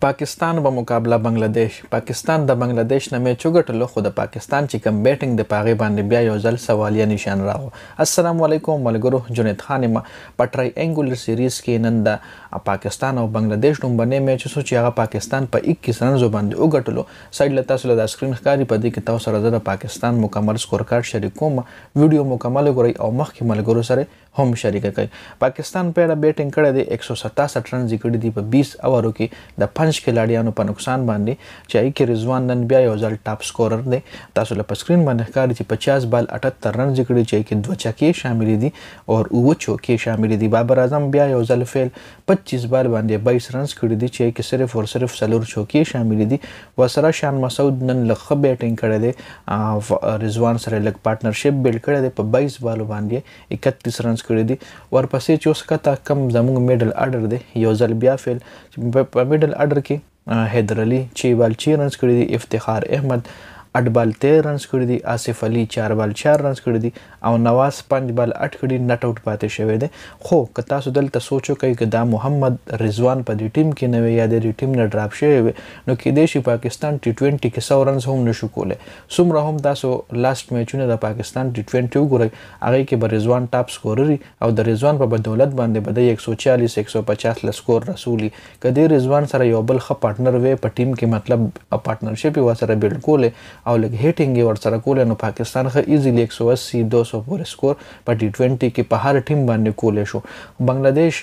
پاکستان به مقابله بنگلاديش پاکستان د بنگلاديش نه مې چوغټلو خو د پاکستان چې کم بیټینګ د پاغي باندې بیا یو ځل سوالیه نشان راغو السلام علیکم ملګرو جنید خان ما پټرای انګولر سیریز کې نن د ا پاکستان او بنگلاديش لومبنه میچ سو چې هغه پاکستان په 21 رنزو باندې وګټلو سایډ لتا سره د سکرین ښکاری په دې کې تاسو سره د پاکستان مکمل سکور کارت شریکوم ویډیو مکمل غوړی او مخکې ملګرو سره هم شریک کړئ پاکستان په اړه بیټینګ کړی دی 167 رن ذکر دي په 20 اورو کې د پنځ کلاډیانو په نقصان باندې چې ای کې رضوان نن بیا یو ځل ټاپ سکورر دی تاسو له سکرین باندې ښکاری چې 50 بال 78 رن ذکر دي چې کې دوه چکه شامل دي او اوه چوکې شامل دي بابر اعظم بیا یو ځل فیل مثبت چیز بار باندې 22 رنز کړی دي چې کې صرف او صرف سلور چوکې شامل دي و سره شان مسعود نن لخه بیټینګ کړی دی رضوان سره لګ پارټنرشپ بیلډ کړی دی په 22 بالو باندې 31 رنز کړی دي ورپسې چې اوس کته کم زموږ میډل اډر دی یو ځل بیا فیل په میډل اډر کې حیدر علي چې بال چیرنس کړی دی افتخار احمد اټ بال 13 رنز کړی دي آصف علي 4 بال 4 رنز کړی دي او نواز 5 بال 8 کړی نټ اوټ پاتې شوی دی خو که تاسو دلته سوچو کوي که دا محمد رضوان په دې ټیم کې نه وي یا د دې ټیم نه ډراپ شوی وي نو کې دی شي پاکستان ټي 20 کې 100 رنز هم نشو کوله څومره هم تاسو لاست میچونه د پاکستان ټي 20 وګورئ هغه کې به رضوان ټاپ سکورري او د رضوان په بدولت باندې به د 140 150 لسکور رسولي کدی رضوان سره یو بل خ پارټنر وي په ټیم کې مطلب ا پارټنرشپ یې وسره بیلډ کوله او لګ هیټینګ یې ورسره کولې نو پاکستان خه ایزیلی 180 200 پورې سکور په ټی 20 کې په هر ټیم باندې کولې شو بنگلاديش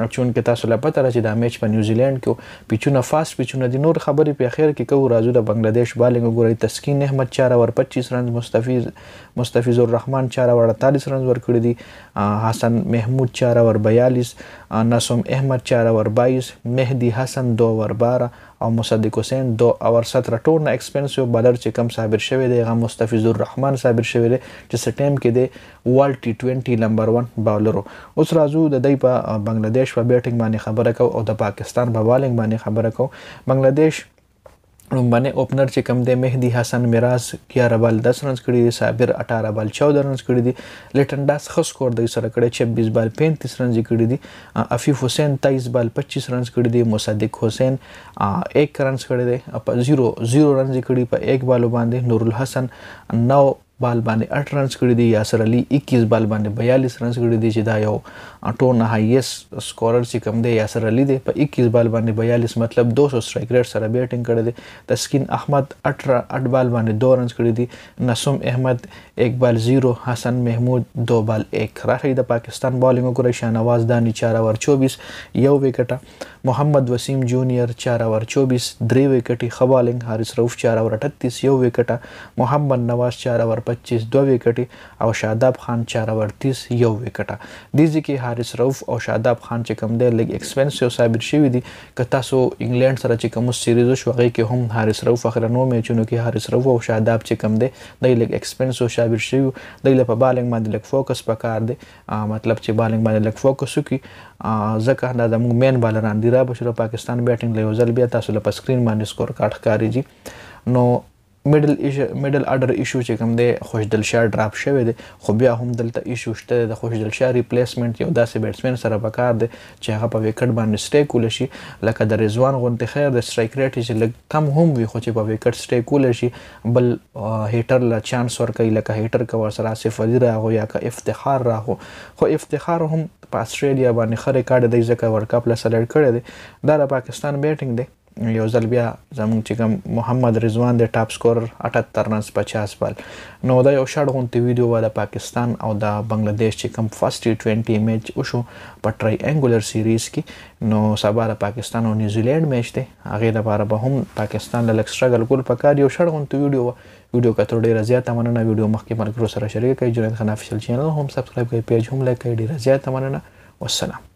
چون کې تاسو لپاره تر چې دا میچ په نیوزیلند کې پیچونه فاست پیچونه د نور خبرې په اخر کې کوو راځو د بنگلاديش بالینګ ګوري تسکین احمد 4 اور 25 رنز مستفیز مستفیز الرحمن 4 اور 48 رنز ورکړي دي حسن محمود 4 اور 42 نسوم احمد 4 اور 22 مهدی حسن 2 اور 12 او مصدق حسین دو اور 17 ټورنه ایکسپنسیو بالر چې کم صابر شوی دی هغه مستفیض الرحمن صابر شوی دی چې سټیم کې دی ورلد ټي 20 نمبر 1 بالر اوس راځو د دې په بنگلاديش په بیټینګ باندې خبره کو او د پاکستان په بالینګ باندې خبره کو بنگلاديش لومبنه اوپنر چې کم دی مهدی حسن میراز 11 بال 10 رنز کړی دی صابر 18 بال 14 رنز کړی دی لټن داس خص کور دی سره کړی 26 بال 35 رنز کړی دی عفیف حسین 23 بال 25 رنز کړی دی مصدق حسین 1 رنز کړی دی په 0 0 رنز کړی په 1 بالو باندې نور الحسن 9 بال باندې 8 رنز کړی دی یاسر علي 21 بال باندې 42 رنز کړی دی چې دا یو ټور نه هایست سکورر چې کم دی یاسر علي دی په 21 بال باندې 42 مطلب 200 سټرایک ریټ سره بیټینګ کړی دی تسکین احمد 18 8 بال باندې 2 رنز کړی دی نسوم احمد 1 بال 0 حسن محمود 2 بال 1 راټی د پاکستان بالینګ وکړي شان आवाज دانی 4 اوور 24 یو وکټه محمد وسیم جونیئر 4 اوور 24 درې وکټي خبالنګ حارث رؤف 4 اوور 38 یو وکټه محمد نواز 4 اوور 25 دوه وکټې او شاداب خان 438 یو وکټه د ځکه حارس رؤف او شاداب خان چې کوم دی لګ ایکسپنسیو ثابت شوی دی که تاسو انګلند سره چې کوم سیریز شو هغه کې هم حارس رؤف اخرنو میچونو کې حارس رؤف او شاداب چې کوم دی د لګ ایکسپنسیو ثابت شوی دی په بالنګ باندې لګ فوکس پکار دی مطلب چې بالنګ باندې لګ فوکس وکي ځکه دا د موږ مین بالران دی را بشره پاکستان بیټینګ له وزل بیا تاسو له سکرین باندې سکور کارت کاری جی نو میډل میډل آرډر ایشو چې کوم دی خوشدل شاه ډراپ شوی دی خو بیا هم دلته ایشو شته د خوشدل شاه ریپلیسمنت یو داسې بیټسمن سره پکار دی چې هغه په وکټ باندې سټې کول شي لکه د رضوان غونډه خیر د سټرایک ریټ چې لږ کم هم وي خو چې په وکټ سټې کول شي بل هیټر لا چانس ورکړي لکه هیټر کا ورسره اسف علي راغو یا کا افتخار راغو خو افتخار هم په استرالیا باندې خره کاډ دی ځکه ورکاپ لا سلیکټ کړی دی دا د پاکستان بیټینګ دی یو ځل بیا زموږ چې محمد رضوان د ټاپ سکور 78 رنز 50 بال نو دا یو شاډ غونټي ویډیو و د پاکستان او د بنگلاديش چې کوم فرست ټي 20 میچ وشو په ټرای انګولر سیریز کې نو سبا د پاکستان او نیوزیلند میچ دی هغه د بار به هم پاکستان له لک سټرګل کول په کار یو شاډ غونټي ویډیو ویډیو کتر ډیره زیاته مننه ویډیو مخکې مرګرو سره شریک کړئ جنید خان افیشل چینل هم سبسکرایب کړئ پیج هم لایک کړئ ډیره زیاته مننه والسلام